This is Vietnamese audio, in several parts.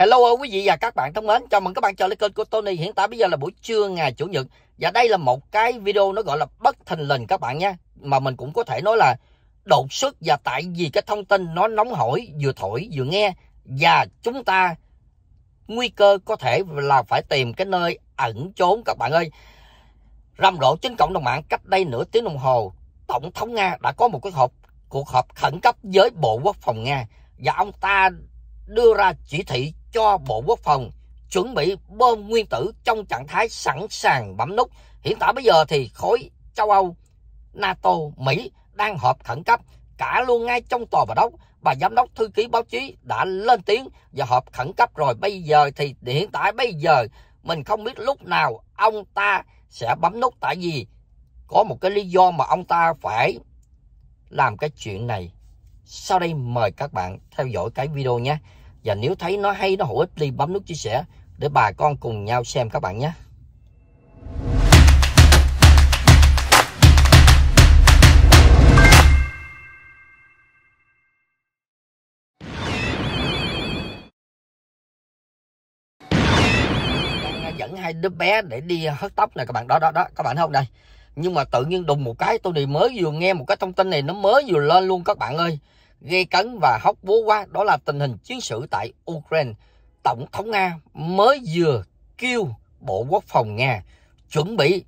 Hello ờ, quý vị và các bạn thân mến, chào mừng các bạn trở lại kênh của Tony. Hiện tại bây giờ là buổi trưa ngày Chủ nhật và đây là một cái video nó gọi là bất thình lình các bạn nha. Mà mình cũng có thể nói là đột xuất và tại vì cái thông tin nó nóng hổi vừa thổi vừa nghe và chúng ta nguy cơ có thể là phải tìm cái nơi ẩn trốn các bạn ơi. Rầm rộ trên cộng đồng mạng cách đây nửa tiếng đồng hồ, Tổng thống Nga đã có một cái họp cuộc họp khẩn cấp với Bộ Quốc phòng Nga và ông ta đưa ra chỉ thị cho Bộ Quốc phòng chuẩn bị bom nguyên tử trong trạng thái sẵn sàng bấm nút. Hiện tại bây giờ thì khối châu Âu, NATO, Mỹ đang họp khẩn cấp cả luôn ngay trong tòa bà đốc bà giám đốc thư ký báo chí đã lên tiếng và họp khẩn cấp rồi bây giờ thì hiện tại bây giờ mình không biết lúc nào ông ta sẽ bấm nút tại vì có một cái lý do mà ông ta phải làm cái chuyện này sau đây mời các bạn theo dõi cái video nhé và nếu thấy nó hay, nó hữu ích, please bấm nút chia sẻ để bà con cùng nhau xem các bạn nhé. À, dẫn hai đứa bé để đi hớt tóc này các bạn đó đó đó các bạn thấy không đây nhưng mà tự nhiên đùng một cái tôi đi mới vừa nghe một cái thông tin này nó mới vừa lên luôn các bạn ơi gây cấn và hóc búa quá đó là tình hình chiến sự tại Ukraine. Tổng thống Nga mới vừa kêu Bộ Quốc phòng Nga chuẩn bị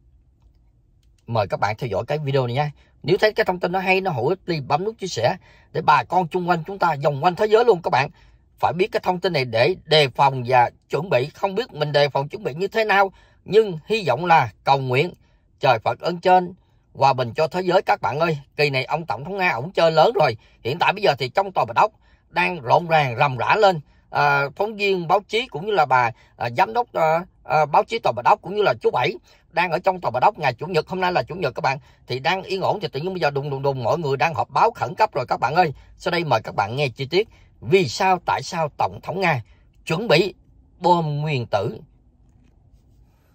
mời các bạn theo dõi cái video này nha. Nếu thấy cái thông tin nó hay, nó hữu ích thì bấm nút chia sẻ để bà con chung quanh chúng ta, vòng quanh thế giới luôn các bạn. Phải biết cái thông tin này để đề phòng và chuẩn bị. Không biết mình đề phòng chuẩn bị như thế nào, nhưng hy vọng là cầu nguyện trời Phật ơn trên Hòa bình cho thế giới các bạn ơi. Kỳ này ông Tổng thống Nga ổng chơi lớn rồi. Hiện tại bây giờ thì trong tòa Bạch Ốc đang rộn ràng rầm rã lên. À, phóng viên báo chí cũng như là bà à, giám đốc à, à, báo chí tòa Bạch Ốc cũng như là chú Bảy đang ở trong tòa Bạch Ốc ngày Chủ nhật. Hôm nay là Chủ nhật các bạn. Thì đang yên ổn thì tự nhiên bây giờ đùng đùng đùng mọi người đang họp báo khẩn cấp rồi các bạn ơi. Sau đây mời các bạn nghe chi tiết. Vì sao tại sao Tổng thống Nga chuẩn bị bom nguyên tử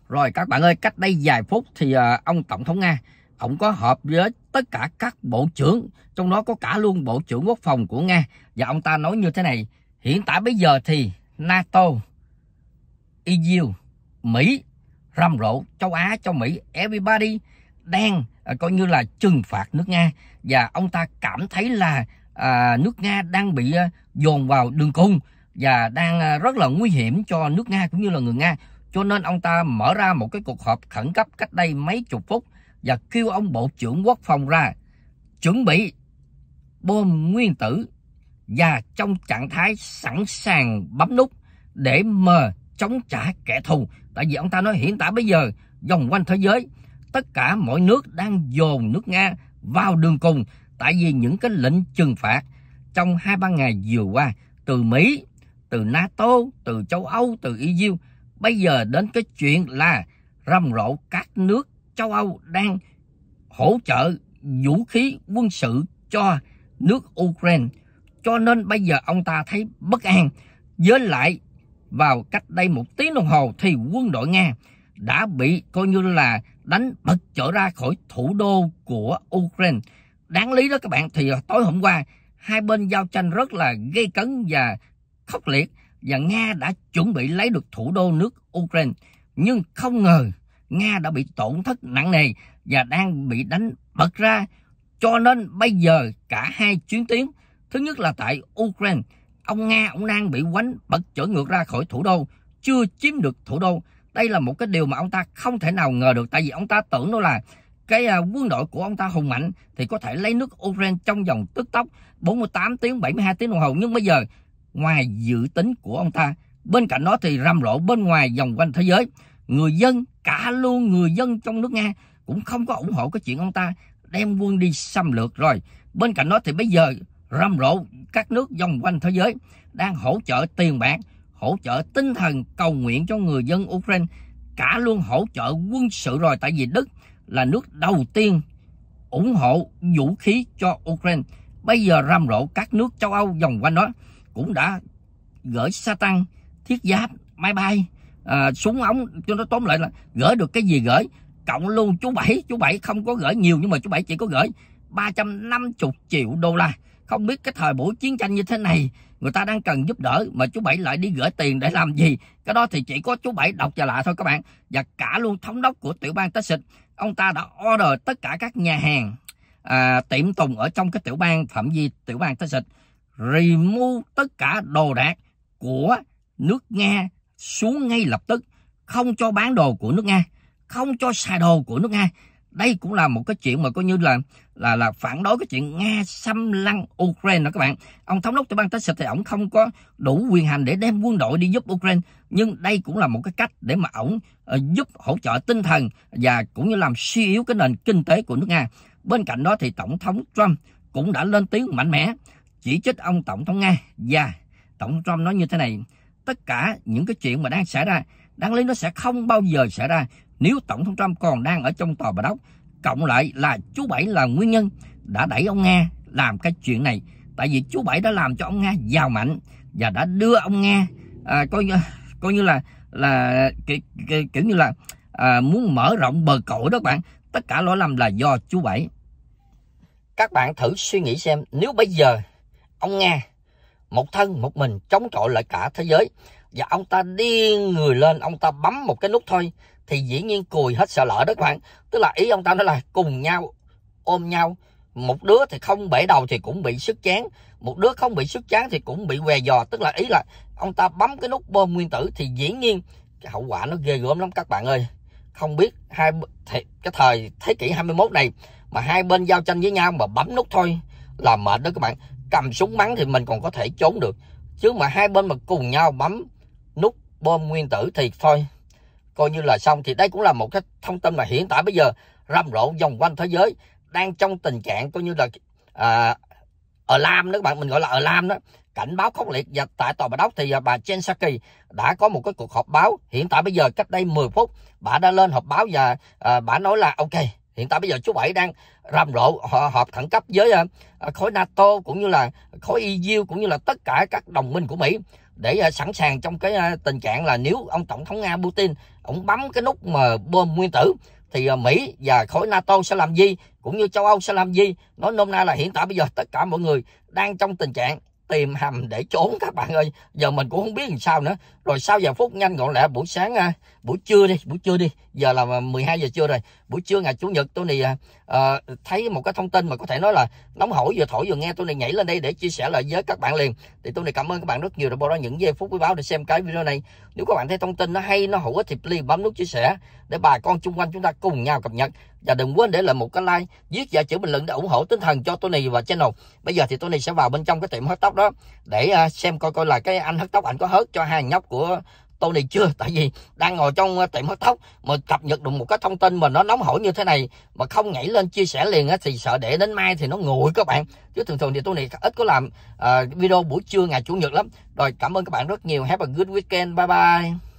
rồi các bạn ơi, cách đây vài phút thì uh, ông Tổng thống Nga ông có họp với tất cả các bộ trưởng, trong đó có cả luôn bộ trưởng quốc phòng của Nga. Và ông ta nói như thế này, hiện tại bây giờ thì NATO, EU, Mỹ rầm rộ châu Á, châu Mỹ, everybody đang à, coi như là trừng phạt nước Nga và ông ta cảm thấy là à, nước Nga đang bị à, dồn vào đường cùng và đang à, rất là nguy hiểm cho nước Nga cũng như là người Nga. Cho nên ông ta mở ra một cái cuộc họp khẩn cấp cách đây mấy chục phút và kêu ông Bộ trưởng Quốc phòng ra chuẩn bị bom nguyên tử và trong trạng thái sẵn sàng bấm nút để mờ chống trả kẻ thù. Tại vì ông ta nói hiện tại bây giờ vòng quanh thế giới tất cả mọi nước đang dồn nước Nga vào đường cùng tại vì những cái lệnh trừng phạt trong hai ba ngày vừa qua từ Mỹ, từ NATO, từ châu Âu, từ EU bây giờ đến cái chuyện là rầm rộ các nước châu Âu đang hỗ trợ vũ khí quân sự cho nước Ukraine. Cho nên bây giờ ông ta thấy bất an. Với lại vào cách đây một tiếng đồng hồ thì quân đội Nga đã bị coi như là đánh bật trở ra khỏi thủ đô của Ukraine. Đáng lý đó các bạn thì tối hôm qua hai bên giao tranh rất là gây cấn và khốc liệt và Nga đã chuẩn bị lấy được thủ đô nước Ukraine nhưng không ngờ Nga đã bị tổn thất nặng nề và đang bị đánh bật ra. Cho nên bây giờ cả hai chuyến tuyến, thứ nhất là tại Ukraine, ông Nga ông đang bị quánh bật trở ngược ra khỏi thủ đô, chưa chiếm được thủ đô. Đây là một cái điều mà ông ta không thể nào ngờ được tại vì ông ta tưởng đó là cái à, quân đội của ông ta hùng mạnh thì có thể lấy nước Ukraine trong vòng tức tốc 48 tiếng 72 tiếng đồng hồ nhưng bây giờ ngoài dự tính của ông ta bên cạnh đó thì rầm rộ bên ngoài vòng quanh thế giới người dân cả luôn người dân trong nước nga cũng không có ủng hộ cái chuyện ông ta đem quân đi xâm lược rồi bên cạnh đó thì bây giờ rầm rộ các nước vòng quanh thế giới đang hỗ trợ tiền bạc hỗ trợ tinh thần cầu nguyện cho người dân ukraine cả luôn hỗ trợ quân sự rồi tại vì đức là nước đầu tiên ủng hộ vũ khí cho ukraine bây giờ rầm rộ các nước châu âu vòng quanh đó cũng đã gửi xe tăng thiết giáp máy bay à, ờ, súng ống cho nó tóm lại là gửi được cái gì gửi cộng luôn chú bảy chú bảy không có gửi nhiều nhưng mà chú bảy chỉ có gửi 350 triệu đô la không biết cái thời buổi chiến tranh như thế này người ta đang cần giúp đỡ mà chú bảy lại đi gửi tiền để làm gì cái đó thì chỉ có chú bảy đọc và lạ thôi các bạn và cả luôn thống đốc của tiểu bang texas ông ta đã order tất cả các nhà hàng à, tiệm tùng ở trong cái tiểu bang phạm vi tiểu bang texas remove tất cả đồ đạc của nước nga xuống ngay lập tức, không cho bán đồ của nước Nga, không cho xài đồ của nước Nga. Đây cũng là một cái chuyện mà coi như là là là phản đối cái chuyện Nga xâm lăng Ukraine đó các bạn. Ông thống đốc tiểu bang Texas thì ổng không có đủ quyền hành để đem quân đội đi giúp Ukraine, nhưng đây cũng là một cái cách để mà ổng uh, giúp hỗ trợ tinh thần và cũng như làm suy yếu cái nền kinh tế của nước Nga. Bên cạnh đó thì tổng thống Trump cũng đã lên tiếng mạnh mẽ chỉ trích ông tổng thống Nga và tổng Trump nói như thế này: tất cả những cái chuyện mà đang xảy ra đáng lý nó sẽ không bao giờ xảy ra nếu tổng thống Trump còn đang ở trong tòa bà đốc cộng lại là chú bảy là nguyên nhân đã đẩy ông Nga làm cái chuyện này tại vì chú bảy đã làm cho ông Nga giàu mạnh và đã đưa ông Nga à, coi như coi như là là kiểu, như là à, muốn mở rộng bờ cõi đó bạn tất cả lỗi lầm là do chú bảy các bạn thử suy nghĩ xem nếu bây giờ ông Nga một thân một mình chống chọi lại cả thế giới và ông ta điên người lên ông ta bấm một cái nút thôi thì dĩ nhiên cùi hết sợ lỡ đó các bạn tức là ý ông ta nói là cùng nhau ôm nhau một đứa thì không bể đầu thì cũng bị sức chán một đứa không bị sức chán thì cũng bị què giò tức là ý là ông ta bấm cái nút bơm nguyên tử thì dĩ nhiên cái hậu quả nó ghê gớm lắm các bạn ơi không biết hai thì, cái thời thế kỷ 21 này mà hai bên giao tranh với nhau mà bấm nút thôi là mệt đó các bạn cầm súng bắn thì mình còn có thể trốn được chứ mà hai bên mà cùng nhau bấm nút bom nguyên tử thì thôi coi như là xong thì đây cũng là một cái thông tin mà hiện tại bây giờ rầm rộ vòng quanh thế giới đang trong tình trạng coi như là à, ở lam đó các bạn mình gọi là ở lam đó cảnh báo khốc liệt và tại tòa à, bà đốc thì bà Jen Psaki đã có một cái cuộc họp báo hiện tại bây giờ cách đây 10 phút bà đã lên họp báo và à, bà nói là ok Hiện tại bây giờ chú Bảy đang rầm rộ họp khẩn cấp với ờ, ờ, khối NATO cũng như là khối EU cũng như là tất cả các đồng minh của Mỹ để ờ, sẵn sàng trong cái tình trạng là nếu ông tổng thống Nga Putin ông bấm cái nút mà bom nguyên tử thì Mỹ và khối NATO sẽ làm gì cũng như châu Âu sẽ làm gì nói nôm na là hiện tại bây giờ tất cả mọi người đang trong tình trạng tìm hầm để trốn các bạn ơi giờ mình cũng không biết làm sao nữa rồi sau giờ phút nhanh gọn lẹ buổi sáng à, buổi trưa đi buổi trưa đi giờ là 12 giờ trưa rồi buổi trưa ngày chủ nhật tôi này uh, thấy một cái thông tin mà có thể nói là nóng hổi vừa thổi vừa nghe tôi này nhảy lên đây để chia sẻ lại với các bạn liền thì tôi này cảm ơn các bạn rất nhiều đã bỏ ra những giây phút quý báu để xem cái video này nếu các bạn thấy thông tin nó hay nó hữu ích thì please bấm nút chia sẻ để bà con chung quanh chúng ta cùng nhau cập nhật và đừng quên để lại một cái like viết và chữ bình luận để ủng hộ tinh thần cho Tony và channel bây giờ thì Tony sẽ vào bên trong cái tiệm hớt tóc đó để à, xem coi coi là cái anh hớt tóc ảnh có hớt cho hai nhóc của Tony chưa tại vì đang ngồi trong à, tiệm hớt tóc mà cập nhật được một cái thông tin mà nó nóng hổi như thế này mà không nhảy lên chia sẻ liền thì sợ để đến mai thì nó nguội các bạn chứ thường thường thì Tony ít có làm à, video buổi trưa ngày chủ nhật lắm rồi cảm ơn các bạn rất nhiều have a good weekend bye bye